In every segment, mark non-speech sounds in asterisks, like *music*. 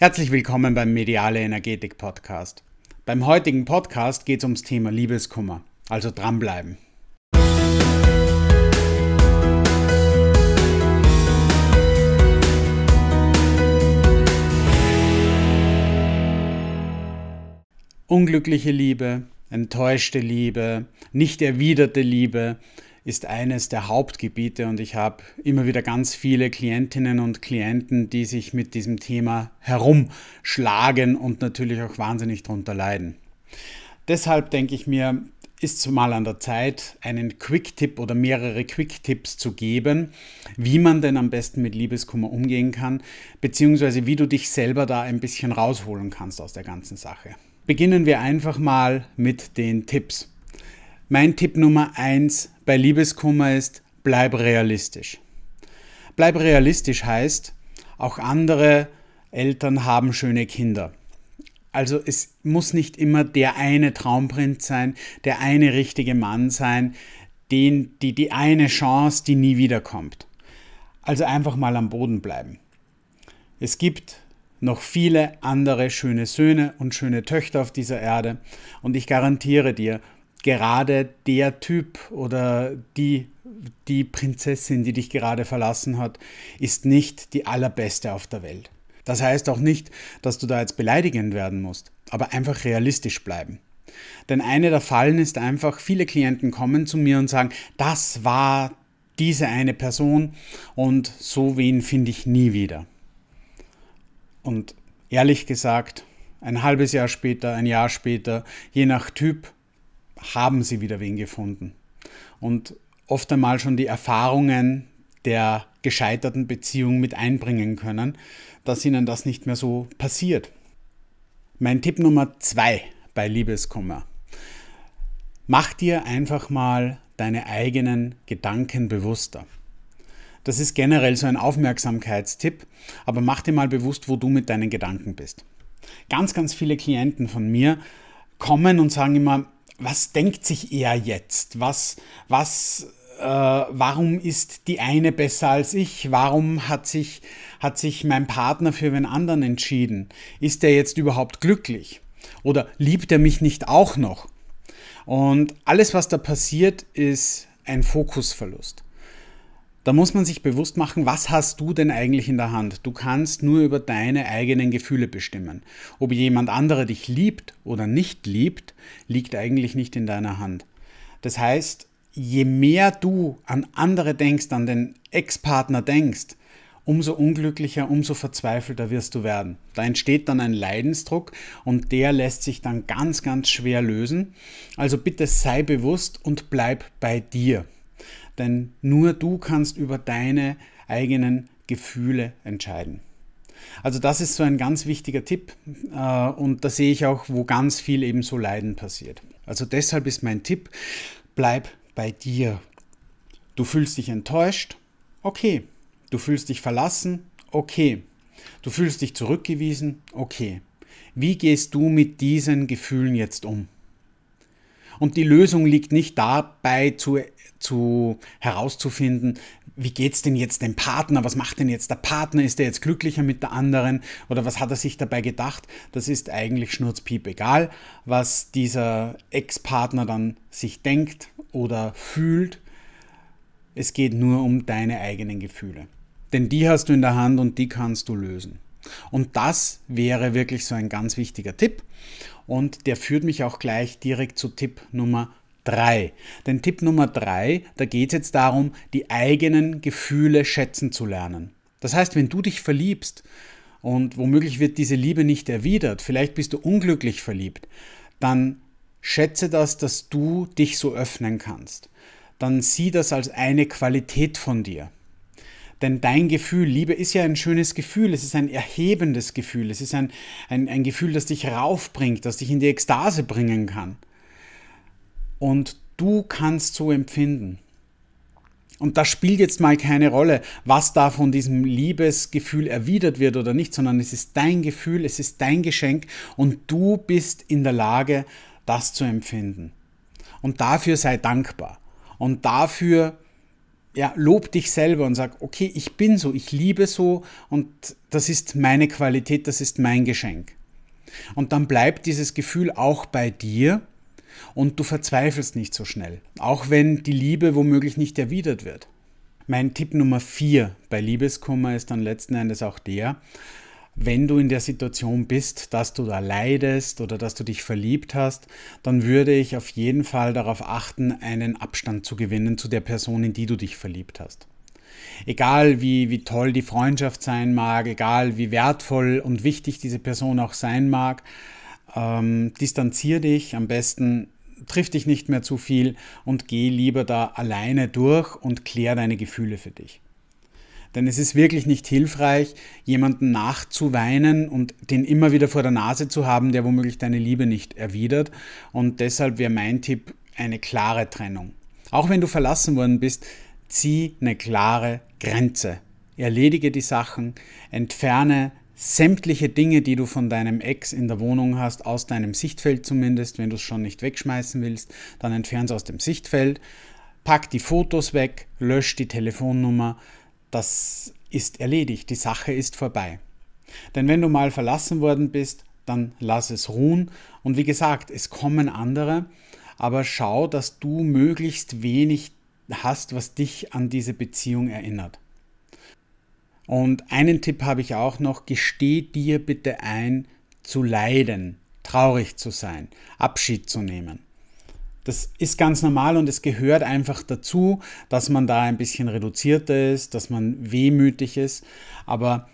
Herzlich willkommen beim Mediale Energetik Podcast. Beim heutigen Podcast geht es ums Thema Liebeskummer, also dranbleiben. Unglückliche Liebe, enttäuschte Liebe, nicht erwiderte Liebe, ist eines der Hauptgebiete und ich habe immer wieder ganz viele Klientinnen und Klienten, die sich mit diesem Thema herumschlagen und natürlich auch wahnsinnig darunter leiden. Deshalb denke ich mir, ist zumal an der Zeit, einen Quick-Tipp oder mehrere Quick-Tipps zu geben, wie man denn am besten mit Liebeskummer umgehen kann, beziehungsweise wie du dich selber da ein bisschen rausholen kannst aus der ganzen Sache. Beginnen wir einfach mal mit den Tipps. Mein Tipp Nummer 1 bei Liebeskummer ist, bleib realistisch. Bleib realistisch heißt, auch andere Eltern haben schöne Kinder. Also es muss nicht immer der eine Traumprinz sein, der eine richtige Mann sein, den, die, die eine Chance, die nie wiederkommt. Also einfach mal am Boden bleiben. Es gibt noch viele andere schöne Söhne und schöne Töchter auf dieser Erde und ich garantiere dir, gerade der Typ oder die, die Prinzessin, die dich gerade verlassen hat, ist nicht die allerbeste auf der Welt. Das heißt auch nicht, dass du da jetzt beleidigend werden musst, aber einfach realistisch bleiben. Denn eine der Fallen ist einfach, viele Klienten kommen zu mir und sagen, das war diese eine Person und so wen finde ich nie wieder. Und ehrlich gesagt, ein halbes Jahr später, ein Jahr später, je nach Typ, haben sie wieder wen gefunden. Und oft einmal schon die Erfahrungen der gescheiterten Beziehung mit einbringen können, dass ihnen das nicht mehr so passiert. Mein Tipp Nummer zwei bei Liebeskummer. Mach dir einfach mal deine eigenen Gedanken bewusster. Das ist generell so ein Aufmerksamkeitstipp, aber mach dir mal bewusst, wo du mit deinen Gedanken bist. Ganz, ganz viele Klienten von mir kommen und sagen immer, was denkt sich er jetzt? Was, was, äh, warum ist die eine besser als ich? Warum hat sich, hat sich mein Partner für den anderen entschieden? Ist er jetzt überhaupt glücklich? Oder liebt er mich nicht auch noch? Und alles, was da passiert, ist ein Fokusverlust. Da muss man sich bewusst machen, was hast du denn eigentlich in der Hand? Du kannst nur über deine eigenen Gefühle bestimmen. Ob jemand anderer dich liebt oder nicht liebt, liegt eigentlich nicht in deiner Hand. Das heißt, je mehr du an andere denkst, an den Ex-Partner denkst, umso unglücklicher, umso verzweifelter wirst du werden. Da entsteht dann ein Leidensdruck und der lässt sich dann ganz, ganz schwer lösen. Also bitte sei bewusst und bleib bei dir denn nur du kannst über deine eigenen Gefühle entscheiden. Also das ist so ein ganz wichtiger Tipp äh, und da sehe ich auch, wo ganz viel eben so Leiden passiert. Also deshalb ist mein Tipp, bleib bei dir. Du fühlst dich enttäuscht, okay. Du fühlst dich verlassen, okay. Du fühlst dich zurückgewiesen, okay. Wie gehst du mit diesen Gefühlen jetzt um? Und die Lösung liegt nicht dabei, zu, zu herauszufinden, wie geht es denn jetzt dem Partner? Was macht denn jetzt der Partner? Ist der jetzt glücklicher mit der anderen? Oder was hat er sich dabei gedacht? Das ist eigentlich schnurzpiep egal, was dieser Ex-Partner dann sich denkt oder fühlt. Es geht nur um deine eigenen Gefühle. Denn die hast du in der Hand und die kannst du lösen. Und das wäre wirklich so ein ganz wichtiger Tipp. Und der führt mich auch gleich direkt zu Tipp Nummer 3. Denn Tipp Nummer 3, da geht es jetzt darum, die eigenen Gefühle schätzen zu lernen. Das heißt, wenn du dich verliebst und womöglich wird diese Liebe nicht erwidert, vielleicht bist du unglücklich verliebt, dann schätze das, dass du dich so öffnen kannst. Dann sieh das als eine Qualität von dir. Denn dein Gefühl, Liebe ist ja ein schönes Gefühl, es ist ein erhebendes Gefühl, es ist ein, ein, ein Gefühl, das dich raufbringt, das dich in die Ekstase bringen kann. Und du kannst so empfinden. Und das spielt jetzt mal keine Rolle, was da von diesem Liebesgefühl erwidert wird oder nicht, sondern es ist dein Gefühl, es ist dein Geschenk und du bist in der Lage, das zu empfinden. Und dafür sei dankbar. Und dafür ja, lob dich selber und sag, okay, ich bin so, ich liebe so und das ist meine Qualität, das ist mein Geschenk. Und dann bleibt dieses Gefühl auch bei dir und du verzweifelst nicht so schnell, auch wenn die Liebe womöglich nicht erwidert wird. Mein Tipp Nummer 4 bei Liebeskummer ist dann letzten Endes auch der, wenn du in der Situation bist, dass du da leidest oder dass du dich verliebt hast, dann würde ich auf jeden Fall darauf achten, einen Abstand zu gewinnen zu der Person, in die du dich verliebt hast. Egal wie, wie toll die Freundschaft sein mag, egal wie wertvoll und wichtig diese Person auch sein mag, ähm, distanzier dich am besten, triff dich nicht mehr zu viel und geh lieber da alleine durch und klär deine Gefühle für dich. Denn es ist wirklich nicht hilfreich, jemanden nachzuweinen und den immer wieder vor der Nase zu haben, der womöglich deine Liebe nicht erwidert. Und deshalb wäre mein Tipp eine klare Trennung. Auch wenn du verlassen worden bist, zieh eine klare Grenze. Erledige die Sachen, entferne sämtliche Dinge, die du von deinem Ex in der Wohnung hast, aus deinem Sichtfeld zumindest, wenn du es schon nicht wegschmeißen willst, dann entferne es aus dem Sichtfeld, pack die Fotos weg, lösch die Telefonnummer, das ist erledigt, die Sache ist vorbei. Denn wenn du mal verlassen worden bist, dann lass es ruhen. Und wie gesagt, es kommen andere, aber schau, dass du möglichst wenig hast, was dich an diese Beziehung erinnert. Und einen Tipp habe ich auch noch, gesteh dir bitte ein, zu leiden, traurig zu sein, Abschied zu nehmen. Das ist ganz normal und es gehört einfach dazu, dass man da ein bisschen reduzierter ist, dass man wehmütig ist. Aber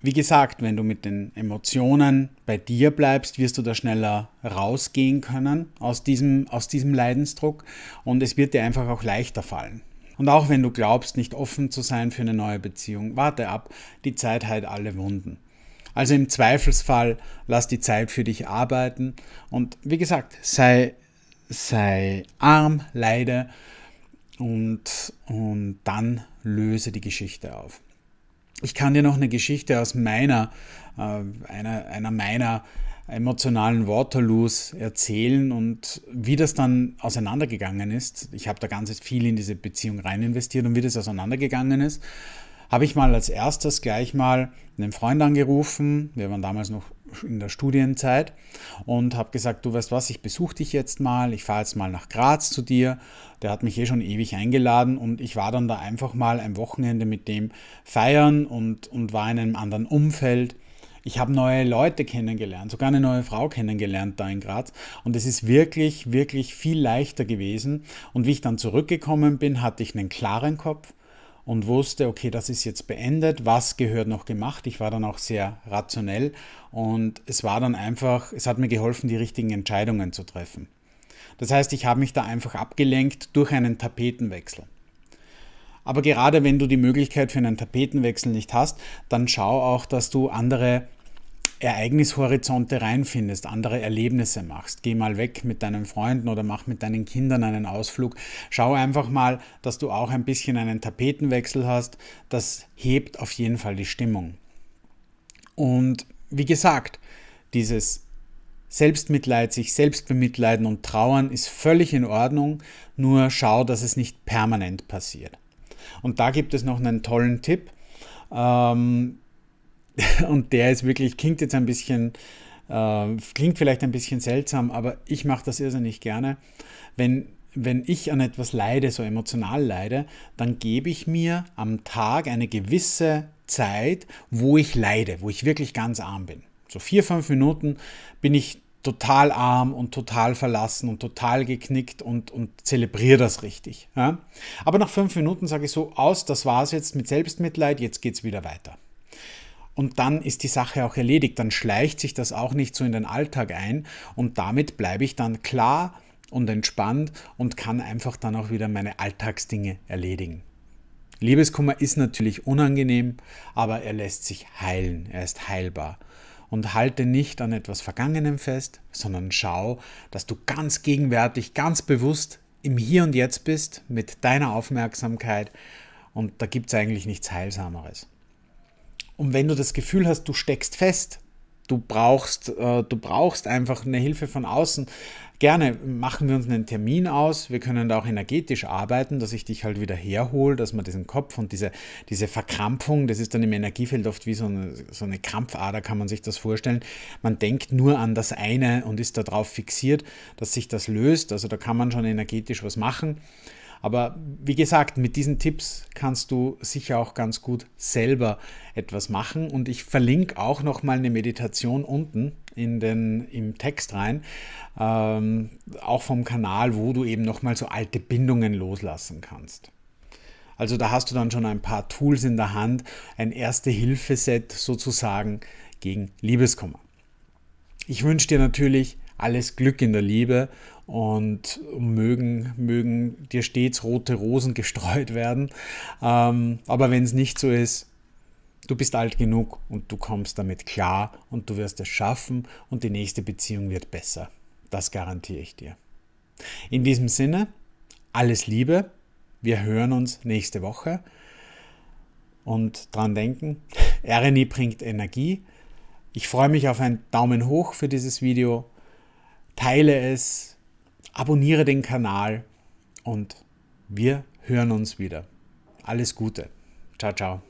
wie gesagt, wenn du mit den Emotionen bei dir bleibst, wirst du da schneller rausgehen können aus diesem, aus diesem Leidensdruck und es wird dir einfach auch leichter fallen. Und auch wenn du glaubst, nicht offen zu sein für eine neue Beziehung, warte ab, die Zeit heilt alle Wunden. Also im Zweifelsfall lass die Zeit für dich arbeiten und wie gesagt, sei sei arm, leide und, und dann löse die Geschichte auf. Ich kann dir noch eine Geschichte aus meiner, äh, einer, einer meiner emotionalen Waterloos erzählen und wie das dann auseinandergegangen ist. Ich habe da ganz viel in diese Beziehung rein investiert und wie das auseinandergegangen ist, habe ich mal als erstes gleich mal einen Freund angerufen. Wir waren damals noch in der Studienzeit und habe gesagt, du weißt was, ich besuche dich jetzt mal, ich fahre jetzt mal nach Graz zu dir. Der hat mich eh schon ewig eingeladen und ich war dann da einfach mal ein Wochenende mit dem feiern und, und war in einem anderen Umfeld. Ich habe neue Leute kennengelernt, sogar eine neue Frau kennengelernt da in Graz. Und es ist wirklich, wirklich viel leichter gewesen. Und wie ich dann zurückgekommen bin, hatte ich einen klaren Kopf und wusste, okay, das ist jetzt beendet, was gehört noch gemacht. Ich war dann auch sehr rationell und es war dann einfach, es hat mir geholfen, die richtigen Entscheidungen zu treffen. Das heißt, ich habe mich da einfach abgelenkt durch einen Tapetenwechsel. Aber gerade wenn du die Möglichkeit für einen Tapetenwechsel nicht hast, dann schau auch, dass du andere Ereignishorizonte reinfindest, andere Erlebnisse machst. Geh mal weg mit deinen Freunden oder mach mit deinen Kindern einen Ausflug. Schau einfach mal, dass du auch ein bisschen einen Tapetenwechsel hast. Das hebt auf jeden Fall die Stimmung. Und wie gesagt, dieses Selbstmitleid, sich selbst bemitleiden und trauern ist völlig in Ordnung, nur schau, dass es nicht permanent passiert. Und da gibt es noch einen tollen Tipp. Ähm, *laughs* Und der ist wirklich, klingt jetzt ein bisschen, äh, klingt vielleicht ein bisschen seltsam, aber ich mache das irrsinnig gerne. Wenn, wenn ich an etwas leide, so emotional leide, dann gebe ich mir am Tag eine gewisse Zeit, wo ich leide, wo ich wirklich ganz arm bin. So vier, fünf Minuten bin ich total arm und total verlassen und total geknickt und, und zelebriere das richtig. Ja? Aber nach fünf Minuten sage ich so aus, das war es jetzt mit Selbstmitleid, jetzt geht es wieder weiter und dann ist die Sache auch erledigt. Dann schleicht sich das auch nicht so in den Alltag ein und damit bleibe ich dann klar und entspannt und kann einfach dann auch wieder meine Alltagsdinge erledigen. Liebeskummer ist natürlich unangenehm, aber er lässt sich heilen, er ist heilbar. Und halte nicht an etwas Vergangenem fest, sondern schau, dass du ganz gegenwärtig, ganz bewusst im Hier und Jetzt bist, mit deiner Aufmerksamkeit. Und da gibt es eigentlich nichts Heilsameres. Und wenn du das Gefühl hast, du steckst fest, du brauchst, äh, du brauchst einfach eine Hilfe von außen, gerne machen wir uns einen Termin aus. Wir können da auch energetisch arbeiten, dass ich dich halt wieder herhole, dass man diesen Kopf und diese, diese Verkrampfung, das ist dann im Energiefeld oft wie so eine, so eine Krampfader, kann man sich das vorstellen. Man denkt nur an das eine und ist darauf fixiert, dass sich das löst. Also da kann man schon energetisch was machen. Aber wie gesagt, mit diesen Tipps kannst du sicher auch ganz gut selber etwas machen. Und ich verlinke auch nochmal eine Meditation unten in den, im Text rein, ähm, auch vom Kanal, wo du eben nochmal so alte Bindungen loslassen kannst. Also da hast du dann schon ein paar Tools in der Hand, ein Erste-Hilfe-Set sozusagen gegen Liebeskummer. Ich wünsche dir natürlich alles Glück in der Liebe und mögen, mögen dir stets rote Rosen *laughs* gestreut werden. Ähm, aber wenn es nicht so ist, du bist alt genug und du kommst damit klar und du wirst es schaffen und die nächste Beziehung wird besser. Das garantiere ich dir. In diesem Sinne, alles Liebe, wir hören uns nächste Woche und dran denken, *laughs* RNI bringt Energie. Ich freue mich auf einen Daumen hoch für dieses Video. Teile es, abonniere den Kanal und wir hören uns wieder. Alles Gute. Ciao, ciao.